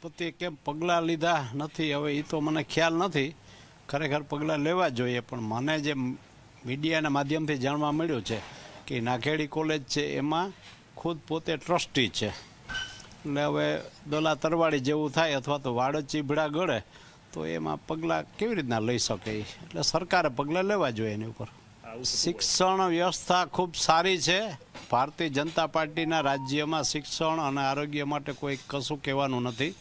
કુલપતિએ કેમ પગલાં લીધા નથી હવે એ તો મને ખ્યાલ નથી ખરેખર પગલાં લેવા જોઈએ પણ મને જે મીડિયાના માધ્યમથી જાણવા મળ્યું છે કે નાખેડી કોલેજ છે એમાં ખુદ પોતે ટ્રસ્ટી છે એટલે હવે દોલા તરવાડી જેવું થાય અથવા તો વાડ ચીભડા ગળે તો એમાં પગલાં કેવી રીતના લઈ શકે એટલે સરકારે પગલાં લેવા જોઈએ એની ઉપર શિક્ષણ વ્યવસ્થા ખૂબ સારી છે ભારતીય જનતા પાર્ટીના રાજ્યમાં શિક્ષણ અને આરોગ્ય માટે કોઈ કશું કહેવાનું નથી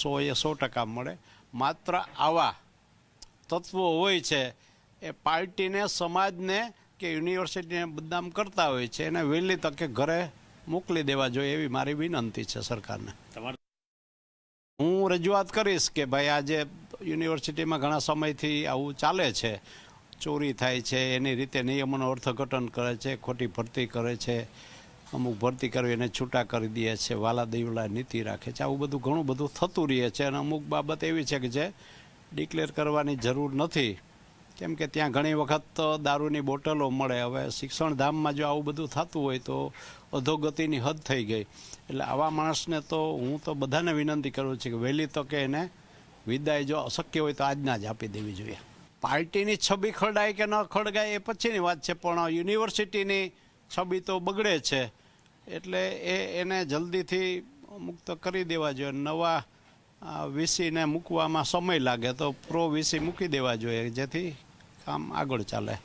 સો એ સો ટકા મળે માત્ર આવા તત્વો હોય છે એ પાર્ટીને સમાજને કે યુનિવર્સિટીને બદનામ કરતા હોય છે એને વહેલી તકે ઘરે મોકલી દેવા જોઈએ એવી મારી વિનંતી છે સરકારને હું રજૂઆત કરીશ કે ભાઈ આજે યુનિવર્સિટીમાં ઘણા સમયથી આવું ચાલે છે ચોરી થાય છે એની રીતે નિયમોનું અર્થઘટન કરે છે ખોટી ભરતી કરે છે અમુક ભરતી કરવી એને છૂટા કરી દે છે વાલા દેવલા નીતિ રાખે છે આવું બધું ઘણું બધું થતું રહે છે અને અમુક બાબત એવી છે કે જે ડિક્લેર કરવાની જરૂર નથી કેમ કે ત્યાં ઘણી વખત દારૂની બોટલો મળે હવે શિક્ષણ ધામમાં જો આવું બધું થતું હોય તો અધોગતિની હદ થઈ ગઈ એટલે આવા માણસને તો હું તો બધાને વિનંતી કરું છું કે વહેલી તો કે એને વિદાય જો અશક્ય હોય તો આજના જ આપી દેવી જોઈએ પાર્ટીની છબી ખરડાય કે ન ખરડાય એ પછીની વાત છે પણ યુનિવર્સિટીની છબી તો બગડે છે એટલે એ એને જલ્દીથી મુક્ત કરી દેવા જોઈએ નવા વીસીને મૂકવામાં સમય લાગે તો પ્રો વીસી મૂકી દેવા જોઈએ જેથી કામ આગળ ચાલે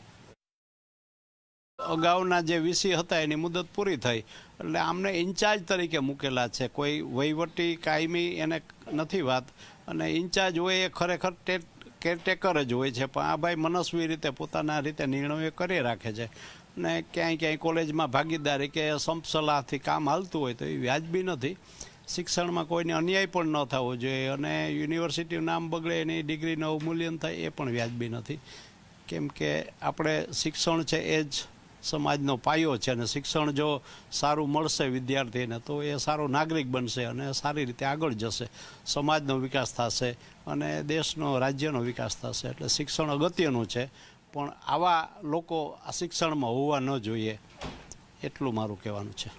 અગાઉના જે વીસી હતા એની મુદત પૂરી થઈ એટલે આમને ઇન્ચાર્જ તરીકે મૂકેલા છે કોઈ વહીવટી કાયમી એને નથી વાત અને ઇન્ચાર્જ હોય એ ખરેખર ટેટ કેરટેકર જ હોય છે પણ આ ભાઈ મનસ્વી રીતે પોતાના રીતે નિર્ણયો કરી રાખે છે અને ક્યાંય ક્યાંય કોલેજમાં ભાગીદારી કે સંપસલાહથી કામ હાલતું હોય તો એ વ્યાજબી નથી શિક્ષણમાં કોઈને અન્યાય પણ ન થવો જોઈએ અને યુનિવર્સિટીનું નામ બગડે એની ડિગ્રીનું અવમૂલ્યન થાય એ પણ વ્યાજબી નથી કેમ કે આપણે શિક્ષણ છે એ જ સમાજનો પાયો છે અને શિક્ષણ જો સારું મળશે વિદ્યાર્થીને તો એ સારો નાગરિક બનશે અને સારી રીતે આગળ જશે સમાજનો વિકાસ થશે અને દેશનો રાજ્યનો વિકાસ થશે એટલે શિક્ષણ અગત્યનું છે પણ આવા લોકો આ શિક્ષણમાં હોવા ન જોઈએ એટલું મારું કહેવાનું છે